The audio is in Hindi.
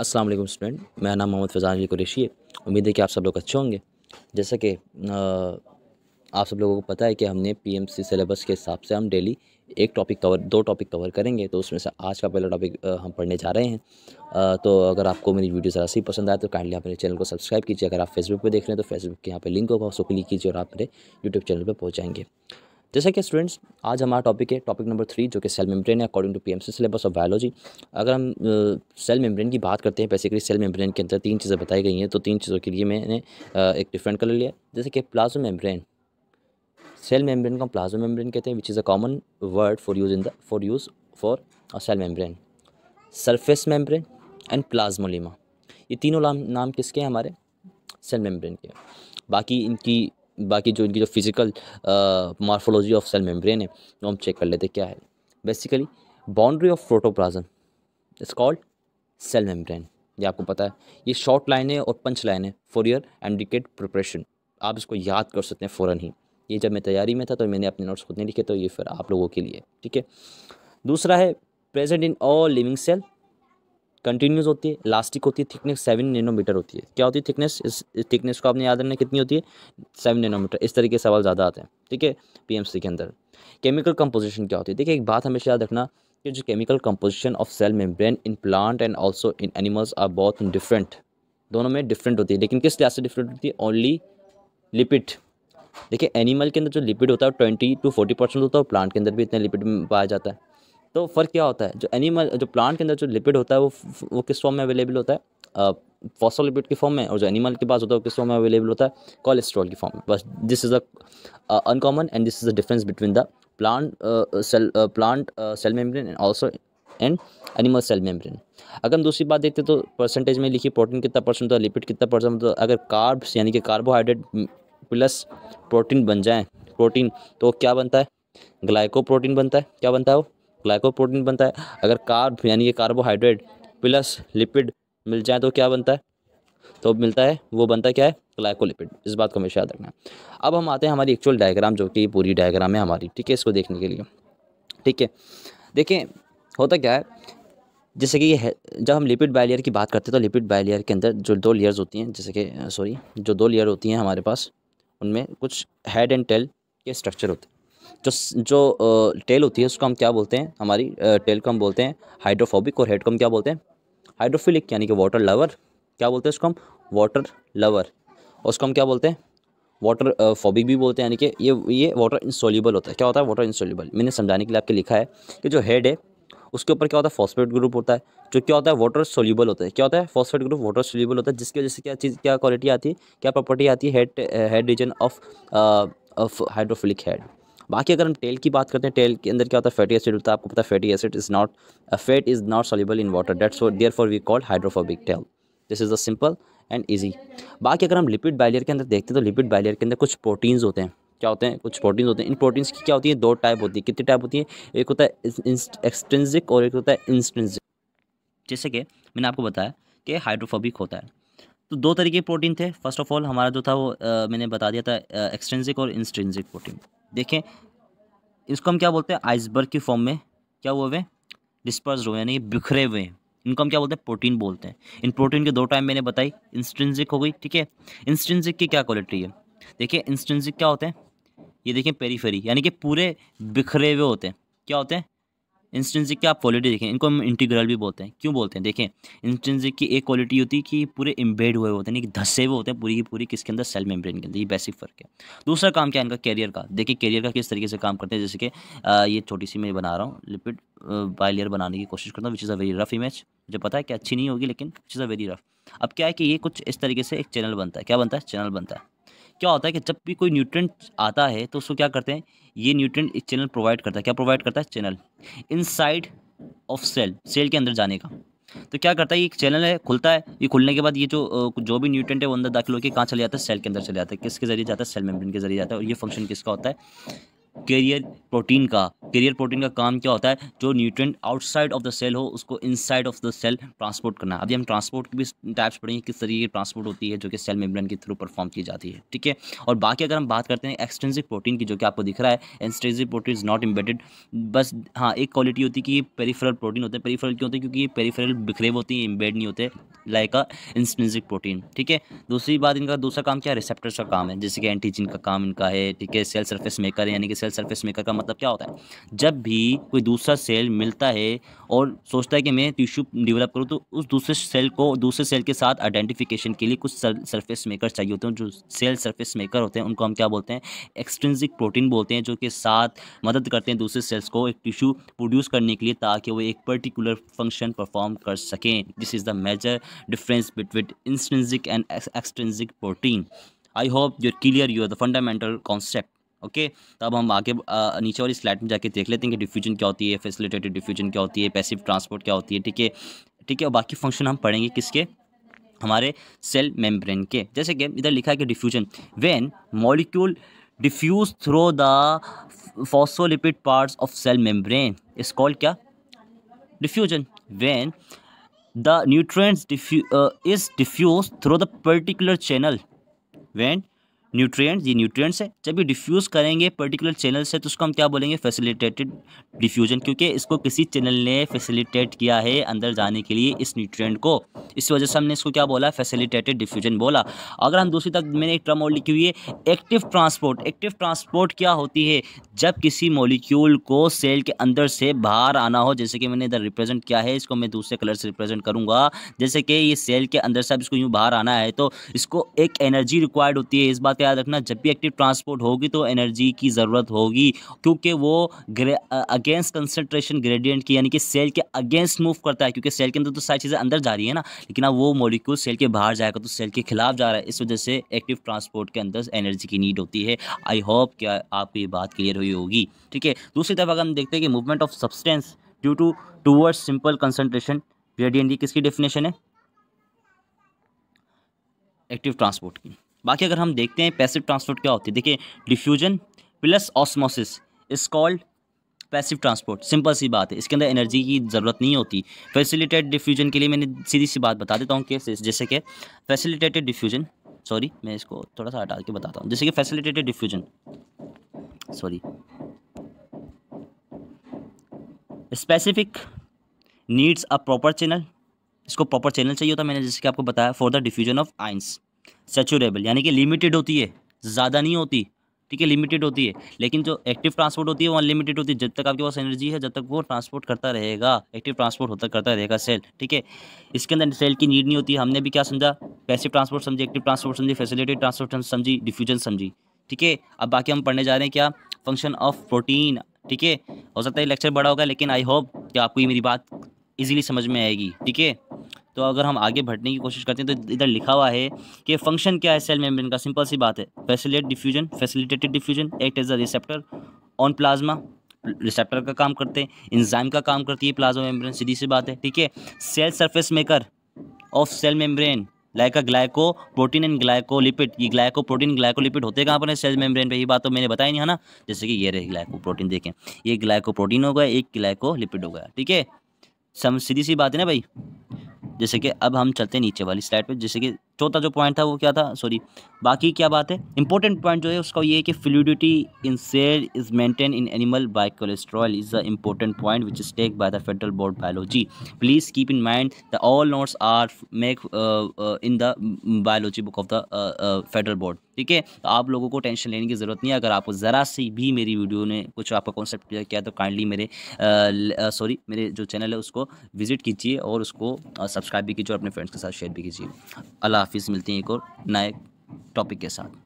अस्सलाम वालेकुम स्टूडेंट मेरा नाम मोहम्मद फैज़ान अली कुरेशी है उम्मीद है कि आप सब लोग अच्छे होंगे जैसा कि आप सब लोगों को पता है कि हमने पीएमसी सिलेबस के हिसाब से हम डेली एक टॉपिक कवर दो टॉपिक कवर करेंगे तो उसमें से आज का पहला टॉपिक हम पढ़ने जा रहे हैं तो अगर आपको मेरी वीडियो ज़रा सी पसंद आए तो काइंडली आप मेरे चैनल को सब्सक्राइब कीजिए अगर आप फेसबुक पर देख रहे हैं तो फेसबुक के यहाँ पर लिंक होगा उसको क्लिक कीजिए और आप मेरे यूट्यूब चैनल पर पहुँचाएंगे जैसा कि स्टूडेंट्स आज हमारा टॉपिक है टॉपिक नंबर थ्री जो कि सेल मेम्ब्रेन है according to PMC syllabus of biology अगर हम सेल मेम्ब्रेन की बात करते हैं बेसिकली सेल मेम्ब्रेन के अंदर तीन चीज़ें बताई गई हैं तो तीन चीज़ों के लिए मैंने एक डिफरेंट कलर लिया जैसे कि प्लाज्मा मेम्ब्रेन सेल मेम्ब्रेन को हम प्लाज्मा मेम्ब्रेन कहते हैं which is a common word for use in the for use for cell membrane surface membrane and plasmalemma ये तीनों नाम नाम किसके हैं हमारे सेल मेम्ब्रेन के बाकी इनकी बाकी जो इनकी जो physical morphology of cell membrane है वो हम चेक कर लेते क्या है बेसिकली बाउंड्री ऑफ प्रोटोप्राजम इस कॉल्ड सेल मेम्ब्रेन ये आपको पता है ये शॉर्ट लाइन है और पंच लाइन है फॉर योर एंडिकेट प्रिपरेशन आप इसको याद कर सकते हैं फ़ौरन ही ये जब मैं तैयारी में था तो मैंने अपने नोट्स खुद नहीं लिखे तो ये फिर आप लोगों के लिए ठीक है दूसरा है present in all living cell continuous होती है लास्टिक होती है थिकनेस सेवन नैनोमीटर होती है क्या होती है थिकनेस इस थिकनेस को आपने याद रखना कितनी होती है सेवन नैनोमीटर इस तरीके के सवाल ज़्यादा आते हैं ठीक है पीएमसी के अंदर केमिकल कंपोजिशन क्या होती है देखिए एक बात हमेशा याद रखना कि जो chemical composition of cell membrane in plant and also in animals are बहुत डिफरेंट दोनों में डिफरेंट होती है लेकिन किस लिहाज से डिफरेंट होती है ओनली लिपिड देखिए एनिमल के अंदर जो लिपिड होता है ट्वेंटी टू फोर्टी परसेंट होता है और प्लांट के अंदर भी इतना लिपिड पाया जाता है तो फ़र्क क्या होता है जो एनिमल जो प्लांट के अंदर जो लिपिड होता है वो वो किस फॉर्म में अवेलेबल होता है फॉसल लिपिड की फॉर्म में और जो एनिमल के पास होता है वो किस फॉर्म में अवेलेबल होता है कोलेस्ट्रॉल की फॉर्म में बस this is a uncommon and this is the difference between the plant cell plant cell membrane and also and animal cell membrane अगर हम दूसरी बात देखते हैं तो परसेंटेज में लिखिए प्रोटीन कितना परसेंट होता है लिपिड कितना परसेंट होता है तो अगर कार्ब्स यानी कि कार्बोहाइड्रेट प्लस प्रोटीन बन जाए प्रोटीन तो क्या बनता है ग्लाइको प्रोटीन बनता है क्या बनता है वो ग्लाइकोप्रोटीन बनता है अगर कार्ब यानी कि कार्बोहाइड्रेट प्लस लिपिड मिल जाए तो क्या बनता है तो मिलता है वो बनता है क्या है ग्लाइकोलिपिड इस बात को हमेशा याद रखना अब हम आते हैं हमारी एक्चुअल डायग्राम जो कि पूरी डायग्राम है हमारी ठीक है इसको देखने के लिए ठीक है देखें होता क्या है जैसे कि जब हम लिपिड बायलेयर की बात करते हैं तो लिपिड बायलेयर के अंदर जो दो लेयर्स होती हैं जैसे कि सॉरी जो दो लेयर होती हैं हमारे पास उनमें कुछ हेड एंड टेल के स्ट्रक्चर होते हैं जो जो टेल होती है उसको हम क्या बोलते हैं हमारी टेल को हम बोलते हैं हाइड्रोफोबिक और हेड को हम क्या बोलते हैं हाइड्रोफिलिक यानी कि वाटर लवर क्या बोलते हैं उसको हम वाटर लवर और उसको हम क्या बोलते हैं वाटर फॉबिक भी बोलते हैं यानी कि ये ये वाटर इंसोल्यूबल होता है क्या होता है वाटर इंसोल्यूबल मैंने समझाने के लिए आपके लिखा है कि जो हेड है उसके ऊपर क्या होता है फॉस्फेट ग्रुप होता है जो क्या होता है वाटर सोल्यूबल होता है क्या होता है फॉस्फेट ग्रुप वाटर सोल्यूबल होता है जिसकी वजह से क्या चीज़ क्या क्वालिटी आती है क्या प्रॉपर्टी आती है head head region of hydrophilic head बाकी अगर हम तेल की बात करते हैं टेल के अंदर क्या होता है फैटी एसिड होता है आपको पता है fatty acid is not fat is not soluble in water that's therefore we called hydrophobic tail this is a simple and easy बाकी अगर हम लिपिड बैलियर के अंदर देखते हैं तो लिपिड बैलियर के अंदर कुछ प्रोटीन्स होते हैं क्या होते हैं कुछ प्रोटीन्स होते हैं इन प्रोटीन्स की क्या होती है दो टाइप होती है कितनी टाइप होती है एक होता है एक्सटेंसिक और एक होता है इंस्टेंसिक जैसे कि मैंने आपको बताया कि हाइड्रोफोबिक होता है तो दो तरीके के प्रोटीन थे फर्स्ट ऑफ ऑल हमारा जो था वो आ, uh, मैंने बता दिया था एक्सटेंसिक uh, और इंस्टेंसिक प्रोटीन देखें इसको हम क्या बोलते हैं आइसबर्ग की फॉर्म में क्या हुए हुए डिस्पर्स हुए यानी बिखरे हुए हैं इनको हम क्या बोलते हैं प्रोटीन बोलते हैं इन प्रोटीन के दो टाइम मैंने बताई इंस्टेंसिक हो गई ठीक है इंस्टेंसिक की क्या क्वालिटी है देखिए इंस्टेंसिक क्या होते हैं ये देखें पेरीफेरी यानी कि पूरे बिखरे हुए होते हैं क्या होते हैं इंस्टेंसिक की आप क्वालिटी देखें इनको हम इंटीग्रल भी बोलते हैं क्यों बोलते हैं देखें इंस्टेंसिक की एक क्वालिटी होती है कि पूरे इम्बेड हुए होते हैं कि धसे हुए होते हैं पूरी की पूरी किसके अंदर सेल मेम्ब्रेन के अंदर ये बेसिक फ़र्क है दूसरा काम क्या है इनका कैरियर का देखिए कैरियर का किस तरीके से काम करते हैं जैसे कि ये छोटी सी मैं बना रहा हूँ लिपिड बायलियर बनाने की कोशिश करता हूँ which is a very rough image मुझे पता है कि अच्छी नहीं होगी लेकिन which is a very rough अब क्या है कि ये कुछ इस तरीके से एक चैनल बनता है क्या बनता है चैनल बनता है क्या होता है कि जब भी कोई न्यूट्रेंट आता है तो उसको क्या करते हैं ये न्यूट्रिएंट इस चैनल प्रोवाइड करता है क्या प्रोवाइड करता है channel inside of cell cell के अंदर जाने का तो क्या करता है ये चैनल है खुलता है ये खुलने के बाद ये जो जो भी न्यूट्रेंट है वो अंदर दाखिल होकर कहाँ चले जाता है सेल के अंदर चले जाता है किसके जरिए जाता है सेल मेम्ब्रेन के जरिए जाता है और ये फंक्शन किसका होता है कैरियर प्रोटीन का कैरियर प्रोटीन का काम क्या होता है जो nutrient outside of the cell हो उसको inside of the cell transport करना अभी हम ट्रांसपोर्ट की भी टाइप्स पढ़ेंगे किस तरीके की ट्रांसपोर्ट होती है जो कि सेल मेम्ब्रेन के थ्रू परफॉर्म की जाती है ठीक है और बाकी अगर हम बात करते हैं एक्सटेंसिव प्रोटीन की जो कि आपको दिख रहा है extensive protein is not embedded बस हाँ एक क्वालिटी होती है कि पेरीफरल पेरीफेरल प्रोटीन होते हैं पेरीफरल क्यों होते हैं क्योंकि ये पेरीफेरल बिखरे होती है इम्बेड नहीं होते लाइक अ इंस्टेंसिक प्रोटीन ठीक है दूसरी बात इनका दूसरा काम क्या है रिसेप्टर्स का काम है जैसे कि एंटीजिन का काम इनका है ठीक है सेल सर्फेस मेकर यानी कि सेल सर्फेस मेकर का मतलब क्या होता है जब भी कोई दूसरा सेल मिलता है और सोचता है कि मैं टिश्यू डेवलप करूँ तो उस दूसरे सेल को दूसरे सेल के साथ आइडेंटिफिकेशन के लिए कुछ सर्फेस मेकर चाहिए होते हैं जो सेल सर्फेस मेकर होते हैं उनको हम क्या बोलते हैं एक्सट्रेंसिक प्रोटीन बोलते हैं जो कि साथ मदद करते हैं दूसरे सेल्स को एक टिश्यू प्रोड्यूस करने के लिए ताकि वो एक पर्टिकुलर फंक्शन परफॉर्म कर सकें this is the major difference between intrinsic and extrinsic protein I hope you're clear you are the fundamental okay तो अब हम आगे आ, नीचे वाली स्लाइड में जाके देख लेते हैं कि डिफ्यूजन क्या होती है फैसिलिटेटेड डिफ्यूजन क्या होती है पैसिव ट्रांसपोर्ट क्या होती है ठीक है ठीक है और बाकी फंक्शन हम पढ़ेंगे किसके हमारे सेल मेम्ब्रेन के जैसे कि इधर लिखा है कि diffusion when molecule diffuse through the phospholipid parts of cell membrane is called क्या diffusion when the nutrients diffuse is diffuse through the particular channel when nutrients ये न्यूट्रिएंट्स है जब ये डिफ्यूज़ करेंगे पर्टिकुलर चैनल से तो उसको हम क्या बोलेंगे फैसिलिटेटेड डिफ्यूजन क्योंकि इसको किसी चैनल ने फैसिलिटेट किया है अंदर जाने के लिए इस न्यूट्रिएंट को इस वजह से हमने इसको क्या बोला फैसिलिटेटेड डिफ्यूजन बोला अगर हम दूसरी तक मैंने एक ट्रम और लिखी हुई है एक्टिव ट्रांसपोर्ट एक्टिव ट्रांसपोर्ट क्या होती है जब किसी मोलिक्यूल को सेल के अंदर से बाहर आना हो जैसे कि मैंने इधर रिप्रेजेंट किया है इसको मैं दूसरे कलर से रिप्रेजेंट करूँगा जैसे कि ये सेल के अंदर से अब इसको यूँ बाहर आना है तो इसको एक एनर्जी रिक्वायर्ड होती है इस बात बात याद रखना जब भी एक्टिव ट्रांसपोर्ट होगी तो एनर्जी की ज़रूरत होगी क्योंकि वो अगेंस्ट कंसनट्रेशन ग्रेडियंट की यानी कि सेल के अगेंस्ट मूव करता है क्योंकि सेल के अंदर तो सारी चीज़ें अंदर जा रही है ना लेकिन अब वो मोलिक्यूल सेल के बाहर जाएगा तो सेल के खिलाफ जा रहा है इस वजह से एक्टिव ट्रांसपोर्ट के अंदर एनर्जी की नीड होती है आई होप कि आपको ये बात क्लियर हुई होगी ठीक है दूसरी तरफ अगर हम देखते हैं कि movement of substance due to towards simple concentration gradient की किसकी डेफिनेशन है एक्टिव ट्रांसपोर्ट की बाकी अगर हम देखते हैं पैसिव ट्रांसपोर्ट क्या होती है देखिए diffusion plus osmosis is called passive transport simple सी बात है इसके अंदर एनर्जी की ज़रूरत नहीं होती फैसिलिटेड डिफ्यूजन के लिए मैंने सीधी सी बात बता देता हूँ केसेस जैसे कि फैसिलिटेटेड डिफ्यूजन सॉरी मैं इसको थोड़ा सा हटा के बताता हूँ जैसे कि facilitated diffusion sorry specific needs a proper channel इसको प्रॉपर चैनल चाहिए होता मैंने जैसे कि आपको बताया for the diffusion of ions saturable यानी कि लिमिटेड होती है ज़्यादा नहीं होती ठीक है लिमिटेड होती है लेकिन जो एक्टिव ट्रांसपोर्ट होती है वो अनलिमिटेड होती है जब तक आपके पास एनर्जी है जब तक वो ट्रांसपोर्ट करता रहेगा एक्टिव ट्रांसपोर्ट होता करता रहेगा सेल ठीक है इसके अंदर सेल की नीड नहीं होती है हमने भी क्या समझा पैसिव ट्रांसपोर्ट समझी एक्टिव ट्रांसपोर्ट समझी फैसिलिटी ट्रांसपोर्ट समझी डिफ्यूजन समझी ठीक है अब बाकी हम पढ़ने जा रहे हैं क्या फंक्शन ऑफ प्रोटीन ठीक है हो सकता है लेक्चर बड़ा होगा लेकिन आई होप कि आपको ये मेरी बात ईजिली समझ में आएगी ठीक है तो अगर हम आगे बढ़ने की कोशिश करते हैं तो इधर लिखा हुआ है कि फंक्शन क्या है सेल मेम्ब्रेन का सिंपल सी बात है facilitate diffusion facilitated diffusion act as a receptor on plasma receptor का काम करते हैं इंजाइम का काम करती है प्लाज्मा मेम्ब्रेन सीधी सी बात है ठीक है cell surface marker of cell membrane like a glycoprotein and glycolipid ये ग्लाइको प्रोटीन ग्लाइकोलिपिड होते कहाँ पर है सेल मेम्ब्रेन पे ये बात तो मैंने बताया नहीं है ना जैसे कि ये रहे ग्लाइको प्रोटीन देखें ये ग्लाइको प्रोटीन हो गया एक ग्लाइको लिपिड हो गया ठीक है सम सीधी सी बात है ना भाई जैसे कि अब हम चलते हैं नीचे वाली स्लाइड पर जैसे कि चौथा जो पॉइंट था वो क्या था सॉरी बाकी क्या बात है इंपॉर्टेंट पॉइंट जो है उसका ये है कि fluidity in cell is maintain in animal by cholesterol is the important point which is take by the federal board biology please keep in mind the all notes are make in the biology book of the federal board ठीक है तो आप लोगों को टेंशन लेने की ज़रूरत नहीं है अगर आपको ज़रा सी भी मेरी वीडियो ने कुछ आपका कॉन्सेप्ट क्लियर किया तो काइंडली मेरे सॉरी uh, uh, मेरे जो चैनल है उसको विजिट कीजिए और उसको सब्सक्राइब uh, भी कीजिए और अपने फ्रेंड्स के साथ शेयर भी कीजिए अल्लाह हाफिज़ मिलते हैं एक और नए टॉपिक के साथ